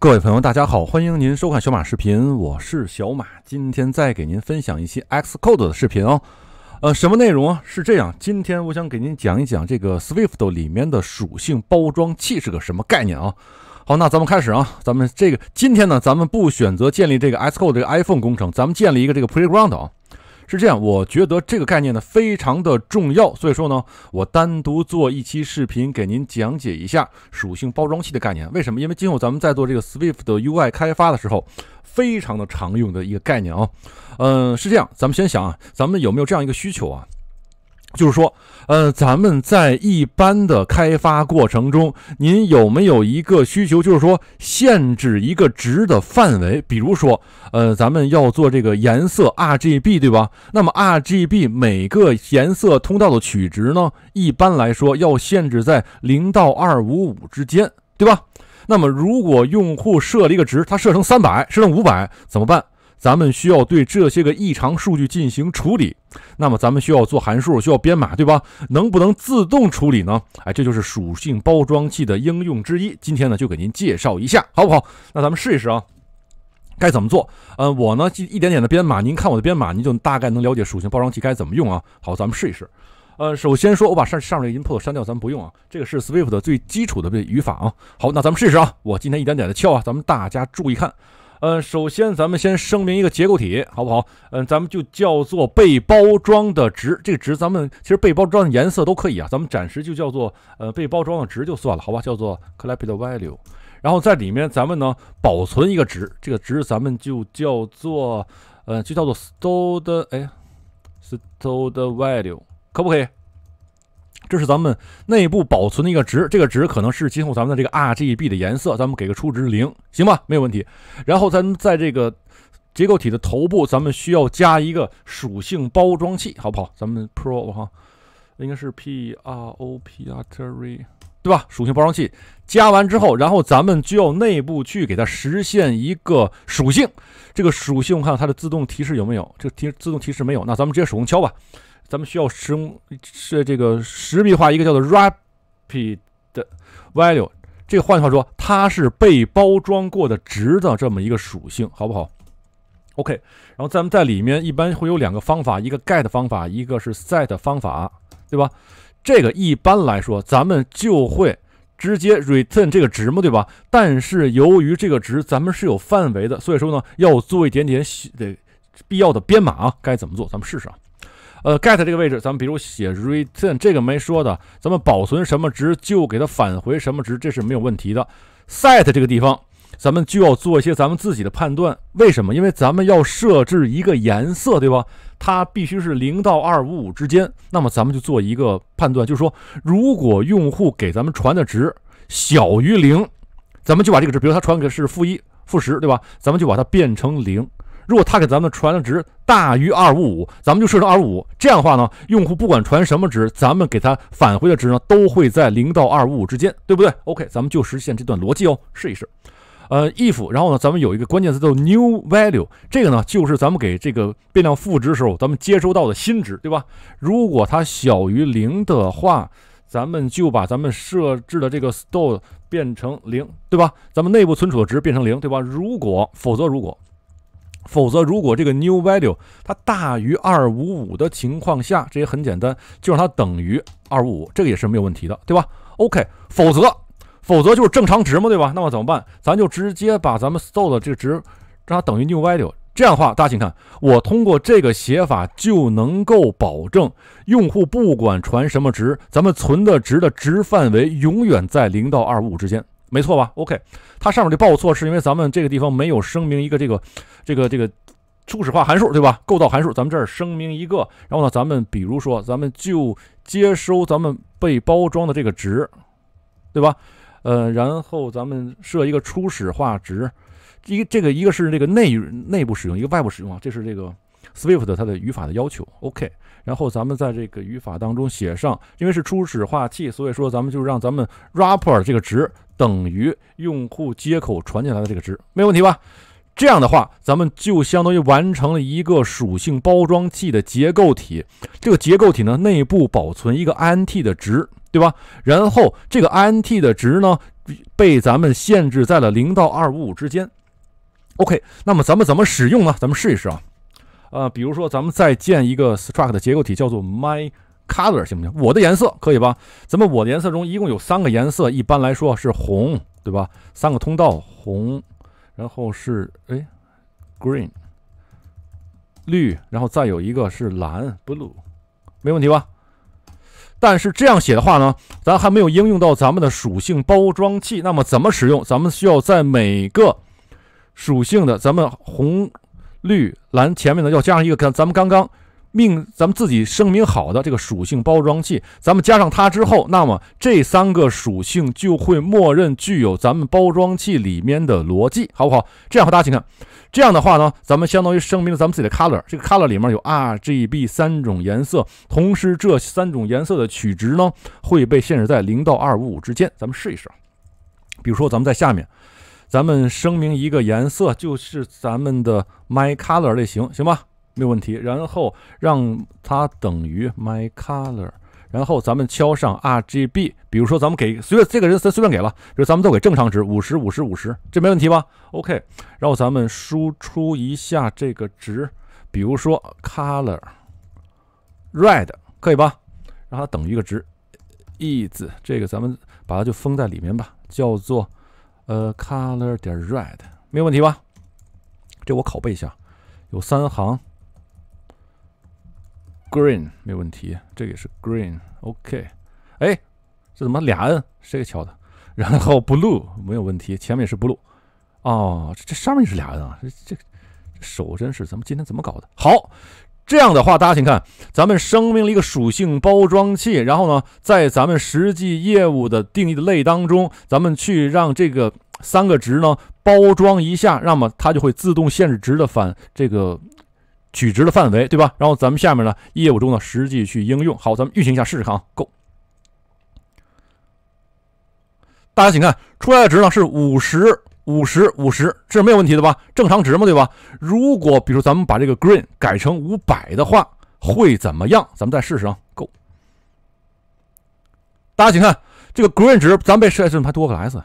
各位朋友，大家好，欢迎您收看小马视频，我是小马，今天再给您分享一期 Xcode 的视频哦。呃，什么内容啊？是这样，今天我想给您讲一讲这个 Swift 里面的属性包装器是个什么概念啊。好，那咱们开始啊，咱们这个今天呢，咱们不选择建立这个 Xcode 这个 iPhone 工程，咱们建立一个这个 Playground 啊。是这样，我觉得这个概念呢非常的重要，所以说呢，我单独做一期视频给您讲解一下属性包装器的概念。为什么？因为今后咱们在做这个 Swift UI 开发的时候，非常的常用的一个概念啊。嗯，是这样，咱们先想啊，咱们有没有这样一个需求啊？就是说，呃，咱们在一般的开发过程中，您有没有一个需求？就是说，限制一个值的范围。比如说，呃，咱们要做这个颜色 R G B，对吧？那么 R G B 每个颜色通道的取值呢，一般来说要限制在零到二五五之间，对吧？那么如果用户设了一个值，他设成三百，设成五百，怎么办？咱们需要对这些个异常数据进行处理，那么咱们需要做函数，需要编码，对吧？能不能自动处理呢？哎，这就是属性包装器的应用之一。今天呢，就给您介绍一下，好不好？那咱们试一试啊，该怎么做？呃，我呢，一一点点的编码，您看我的编码，您就大概能了解属性包装器该怎么用啊。好，咱们试一试。呃，首先说我把上上面的 i n p u t 删掉，咱们不用啊。这个是 Swift 的最基础的这语法啊。好，那咱们试试啊。我今天一点点的敲啊，咱们大家注意看。呃，首先咱们先声明一个结构体，好不好？嗯，咱们就叫做被包装的值。这个值咱们其实被包装的颜色都可以啊，咱们暂时就叫做呃被包装的值就算了，好吧？叫做 c l a p p 的 value。然后在里面咱们呢保存一个值，这个值咱们就叫做呃就叫做 stored 哎 stored value，可不可以？这是咱们内部保存的一个值，这个值可能是今后咱们的这个 R G B 的颜色，咱们给个初值零，行吧，没有问题。然后咱在这个结构体的头部，咱们需要加一个属性包装器，好不好？咱们 p r o 哈，应该是 p r o p r t y 对吧？属性包装器加完之后，然后咱们就要内部去给它实现一个属性。这个属性，我看它的自动提示有没有？这提自动提示没有，那咱们直接手工敲吧。咱们需要使用是这个实例化一个叫做 rapid value，这个换句话说，它是被包装过的值的这么一个属性，好不好？OK，然后咱们在里面一般会有两个方法，一个 get 方法，一个是 set 方法，对吧？这个一般来说，咱们就会直接 return 这个值嘛，对吧？但是由于这个值咱们是有范围的，所以说呢，要做一点点小的必要的编码，啊。该怎么做？咱们试试。啊。呃，get 这个位置，咱们比如写 return 这个没说的，咱们保存什么值就给它返回什么值，这是没有问题的。set 这个地方，咱们就要做一些咱们自己的判断。为什么？因为咱们要设置一个颜色，对吧？它必须是零到二五五之间。那么咱们就做一个判断，就是说，如果用户给咱们传的值小于零，咱们就把这个值，比如他传给是负一、负十，对吧？咱们就把它变成零。如果它给咱们传的值大于二五五，咱们就设成二五五。这样的话呢，用户不管传什么值，咱们给它返回的值呢，都会在零到二五五之间，对不对？OK，咱们就实现这段逻辑哦。试一试，呃，if，然后呢，咱们有一个关键词叫 new value，这个呢，就是咱们给这个变量赋值时候，咱们接收到的新值，对吧？如果它小于零的话，咱们就把咱们设置的这个 store 变成零，对吧？咱们内部存储的值变成零，对吧？如果否则如果否则，如果这个 new value 它大于二五五的情况下，这也很简单，就让它等于二五五，这个也是没有问题的，对吧？OK，否则，否则就是正常值嘛，对吧？那么怎么办？咱就直接把咱们 store 的这个值让它等于 new value，这样的话，大家请看，我通过这个写法就能够保证用户不管传什么值，咱们存的值的值范围永远在零到二五五之间。没错吧？OK，它上面这报错是因为咱们这个地方没有声明一个这个这个这个初始化函数，对吧？构造函数，咱们这儿声明一个，然后呢，咱们比如说，咱们就接收咱们被包装的这个值，对吧？呃，然后咱们设一个初始化值，一这个一个是这个内内部使用，一个外部使用啊，这是这个 Swift 它的语法的要求。OK，然后咱们在这个语法当中写上，因为是初始化器，所以说咱们就让咱们 wrapper 这个值。等于用户接口传进来的这个值，没问题吧？这样的话，咱们就相当于完成了一个属性包装器的结构体。这个结构体呢，内部保存一个 int 的值，对吧？然后这个 int 的值呢，被咱们限制在了零到二五五之间。OK，那么咱们怎么使用呢？咱们试一试啊。呃，比如说咱们再建一个 struct 的结构体，叫做 my。Color 行不行？我的颜色可以吧？咱们我的颜色中一共有三个颜色，一般来说是红，对吧？三个通道红，然后是哎，green，绿，然后再有一个是蓝，blue，没问题吧？但是这样写的话呢，咱还没有应用到咱们的属性包装器。那么怎么使用？咱们需要在每个属性的咱们红、绿、蓝前面呢，要加上一个，咱咱们刚刚。命咱们自己声明好的这个属性包装器，咱们加上它之后，那么这三个属性就会默认具有咱们包装器里面的逻辑，好不好？这样，和大家请看。这样的话呢，咱们相当于声明了咱们自己的 color，这个 color 里面有 R、G、B 三种颜色，同时这三种颜色的取值呢会被限制在零到二五五之间。咱们试一试，比如说咱们在下面，咱们声明一个颜色，就是咱们的 my color 类型，行吧？没有问题，然后让它等于 my color，然后咱们敲上 R G B，比如说咱们给，随便这个人随随便给了，就咱们都给正常值，五十五十五十，这没问题吧？OK，然后咱们输出一下这个值，比如说 color red，可以吧？让它等于一个值 is，这个咱们把它就封在里面吧，叫做呃 color 点 red，没有问题吧？这我拷贝一下，有三行。Green 没有问题，这个也是 Green，OK。哎，这怎么俩 n？谁敲的？然后 Blue 没有问题，前面也是 Blue。哦，这这上面也是俩 n 啊，这这手真是怎么今天怎么搞的？好，这样的话大家请看，咱们声明了一个属性包装器，然后呢，在咱们实际业务的定义的类当中，咱们去让这个三个值呢包装一下，那么它就会自动限制值的反这个。取值的范围，对吧？然后咱们下面呢，业务中呢实际去应用。好，咱们运行一下试试看。啊 Go，大家请看，出来的值呢是五十五十五十，这是没有问题的吧？正常值嘛，对吧？如果比如咱们把这个 green 改成五百的话，会怎么样？咱们再试试啊。Go，大家请看，这个 green 值，咱被设置成多个 s。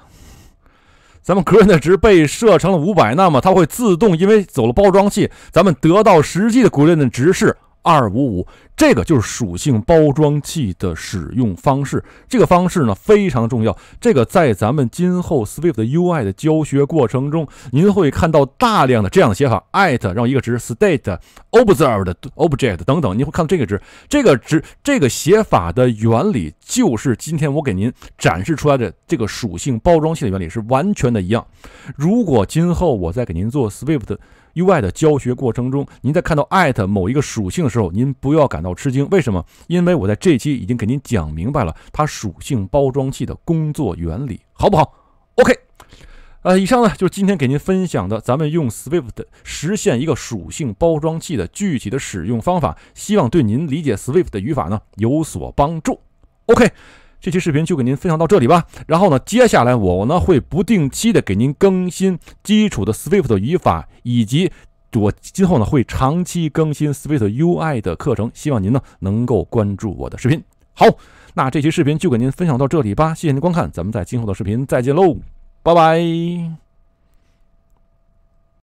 咱们格 n 的值被设成了五百，那么它会自动因为走了包装器，咱们得到实际的格 n 的值是。二五五，这个就是属性包装器的使用方式。这个方式呢非常重要。这个在咱们今后 Swift UI 的教学过程中，您会看到大量的这样的写法：at 让一个值 state observed object 等等。您会看到这个值，这个值这个写法的原理，就是今天我给您展示出来的这个属性包装器的原理是完全的一样。如果今后我再给您做 Swift。UI 的教学过程中，您在看到某一个属性的时候，您不要感到吃惊。为什么？因为我在这期已经给您讲明白了它属性包装器的工作原理，好不好？OK。呃，以上呢就是今天给您分享的，咱们用 Swift 实现一个属性包装器的具体的使用方法，希望对您理解 Swift 的语法呢有所帮助。OK。这期视频就给您分享到这里吧，然后呢，接下来我呢会不定期的给您更新基础的 Swift 语法，以及我今后呢会长期更新 Swift UI 的课程，希望您呢能够关注我的视频。好，那这期视频就给您分享到这里吧，谢谢您观看，咱们在今后的视频再见喽，拜拜。